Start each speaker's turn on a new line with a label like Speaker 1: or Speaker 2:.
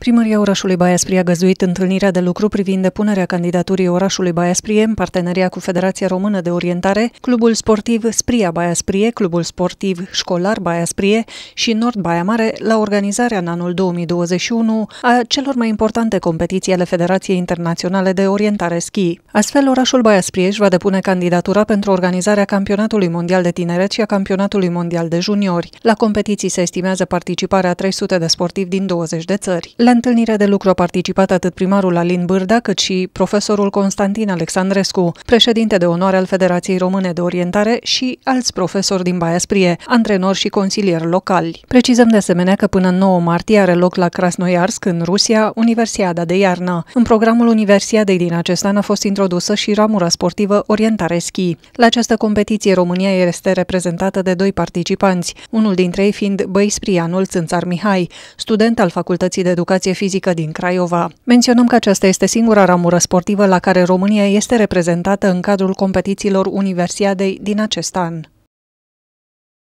Speaker 1: Primăria orașului Baia Spri a găzduit întâlnirea de lucru privind depunerea candidaturii orașului Baia Sprie în parteneria cu Federația Română de Orientare, Clubul Sportiv Spria Baia Sprie, Clubul Sportiv Școlar Baia Sprie și Nord Baia Mare la organizarea în anul 2021 a celor mai importante competiții ale Federației Internaționale de Orientare Schi. Astfel, orașul Baia Sprie își va depune candidatura pentru organizarea Campionatului Mondial de Tineret și a Campionatului Mondial de Juniori. La competiții se estimează participarea 300 de sportivi din 20 de țări. La la întâlnirea de lucru a participat atât primarul Alin Bârda, cât și profesorul Constantin Alexandrescu, președinte de onoare al Federației Române de Orientare și alți profesori din Baia Sprie, antrenori și consilieri locali. Precizăm de asemenea că până 9 martie are loc la Krasnoiarsk, în Rusia, Universiada de iarnă. În programul Universiadei din acest an a fost introdusă și ramura sportivă orientare schi. La această competiție România este reprezentată de doi participanți, unul dintre ei fiind Băisprianul Țânțar Mihai, student al Facultății de Educație educație fizică din Craiova. Menționăm că aceasta este singura ramură sportivă la care România este reprezentată în cadrul competițiilor Universiadei din acest an.